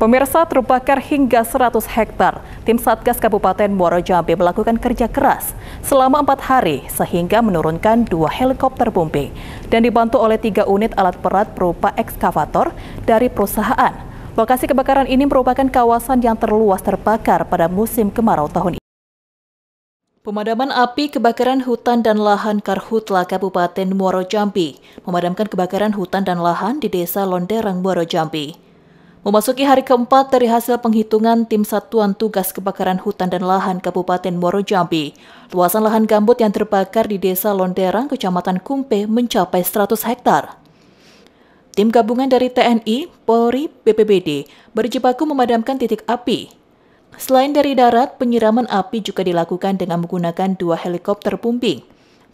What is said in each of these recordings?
Pemirsa terbakar hingga 100 hektar. Tim Satgas Kabupaten Muaro Jambi melakukan kerja keras selama empat hari sehingga menurunkan dua helikopter pumping dan dibantu oleh tiga unit alat berat berupa ekskavator dari perusahaan. Lokasi kebakaran ini merupakan kawasan yang terluas terbakar pada musim kemarau tahun ini. Pemadaman api kebakaran hutan dan lahan Karhutla Kabupaten Muaro Jambi memadamkan kebakaran hutan dan lahan di Desa Londerang Muaro Jambi. Memasuki hari keempat dari hasil penghitungan tim Satuan Tugas Kebakaran Hutan dan Lahan Kabupaten Moro Jambi, luasan lahan gambut yang terbakar di Desa Londerang, Kecamatan Kumpe mencapai 100 hektar. Tim gabungan dari TNI, Polri, BPBD berjibaku memadamkan titik api. Selain dari darat, penyiraman api juga dilakukan dengan menggunakan dua helikopter pumping.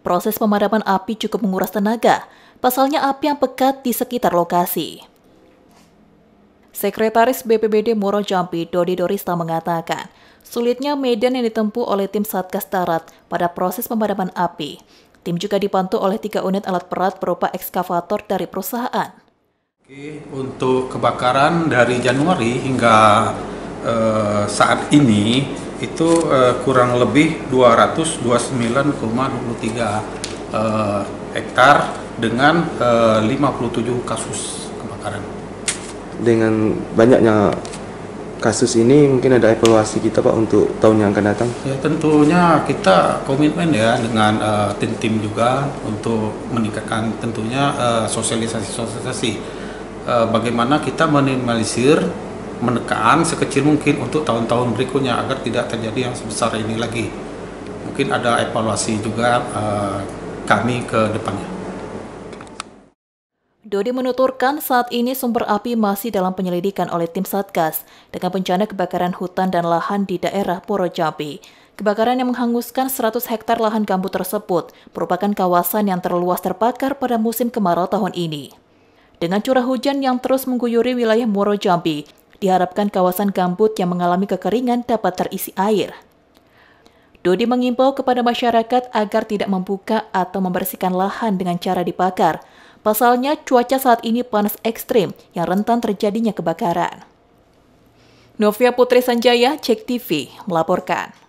Proses pemadaman api cukup menguras tenaga, pasalnya api yang pekat di sekitar lokasi. Sekretaris BPBD Muro Jambi, Dodi Dorista mengatakan, sulitnya medan yang ditempuh oleh tim Satgas Darat pada proses pemadaman api. Tim juga dibantu oleh tiga unit alat berat berupa ekskavator dari perusahaan. Oke, Untuk kebakaran dari Januari hingga eh, saat ini itu eh, kurang lebih 229,23 eh, hektar dengan eh, 57 kasus kebakaran dengan banyaknya kasus ini mungkin ada evaluasi kita Pak untuk tahun yang akan datang? Ya tentunya kita komitmen ya dengan tim eh, tim-tim juga untuk meningkatkan tentunya eh, sosialisasi-sosialisasi uh, bagaimana kita minimalisir menekan sekecil mungkin untuk tahun-tahun berikutnya agar tidak terjadi yang sebesar ini lagi. Mungkin ada evaluasi juga uh, kami ke depannya. Dodi menuturkan saat ini sumber api masih dalam penyelidikan oleh tim Satgas dengan bencana kebakaran hutan dan lahan di daerah Poro Jambi. Kebakaran yang menghanguskan 100 hektar lahan gambut tersebut merupakan kawasan yang terluas terbakar pada musim kemarau tahun ini. Dengan curah hujan yang terus mengguyuri wilayah Moro Jambi, diharapkan kawasan gambut yang mengalami kekeringan dapat terisi air. Dodi mengimbau kepada masyarakat agar tidak membuka atau membersihkan lahan dengan cara dibakar, Pasalnya, cuaca saat ini panas ekstrim yang rentan terjadinya kebakaran. Novia Putri Sanjaya, Cek TV, melaporkan.